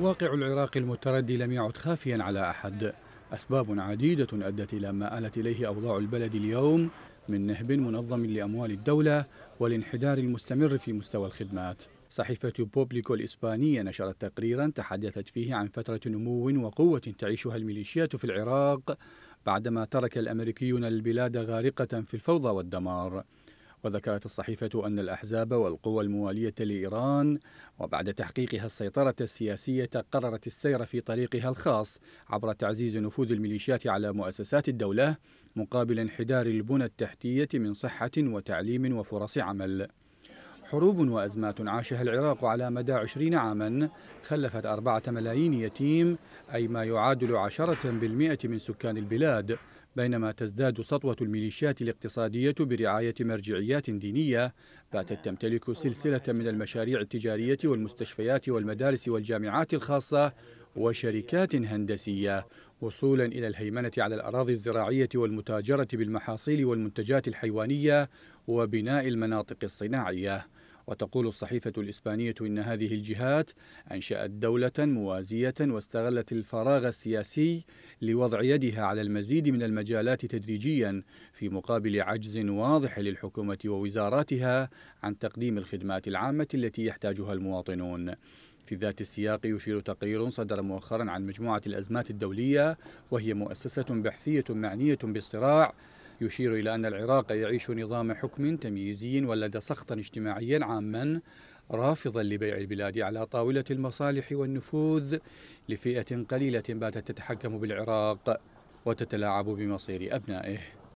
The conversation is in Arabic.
واقع العراق المتردي لم يعد خافيا على أحد أسباب عديدة أدت إلى ما آلت إليه أوضاع البلد اليوم من نهب منظم لأموال الدولة والانحدار المستمر في مستوى الخدمات صحيفة بوبليكو الإسبانية نشرت تقريرا تحدثت فيه عن فترة نمو وقوة تعيشها الميليشيات في العراق بعدما ترك الأمريكيون البلاد غارقة في الفوضى والدمار وذكرت الصحيفة أن الأحزاب والقوى الموالية لإيران وبعد تحقيقها السيطرة السياسية قررت السير في طريقها الخاص عبر تعزيز نفوذ الميليشيات على مؤسسات الدولة مقابل انحدار البنى التحتية من صحة وتعليم وفرص عمل حروب وأزمات عاشها العراق على مدى عشرين عاما خلفت أربعة ملايين يتيم أي ما يعادل عشرة بالمئة من سكان البلاد بينما تزداد سطوة الميليشيات الاقتصادية برعاية مرجعيات دينية باتت تمتلك سلسلة من المشاريع التجارية والمستشفيات والمدارس والجامعات الخاصة وشركات هندسية وصولا إلى الهيمنة على الأراضي الزراعية والمتاجرة بالمحاصيل والمنتجات الحيوانية وبناء المناطق الصناعية وتقول الصحيفة الإسبانية إن هذه الجهات أنشأت دولة موازية واستغلت الفراغ السياسي لوضع يدها على المزيد من المجالات تدريجيا في مقابل عجز واضح للحكومة ووزاراتها عن تقديم الخدمات العامة التي يحتاجها المواطنون. في ذات السياق يشير تقرير صدر مؤخرا عن مجموعة الأزمات الدولية وهي مؤسسة بحثية معنية بالصراع يشير إلى أن العراق يعيش نظام حكم تمييزي ولد سخطا اجتماعيا عاما رافضا لبيع البلاد على طاولة المصالح والنفوذ لفئة قليلة باتت تتحكم بالعراق وتتلاعب بمصير أبنائه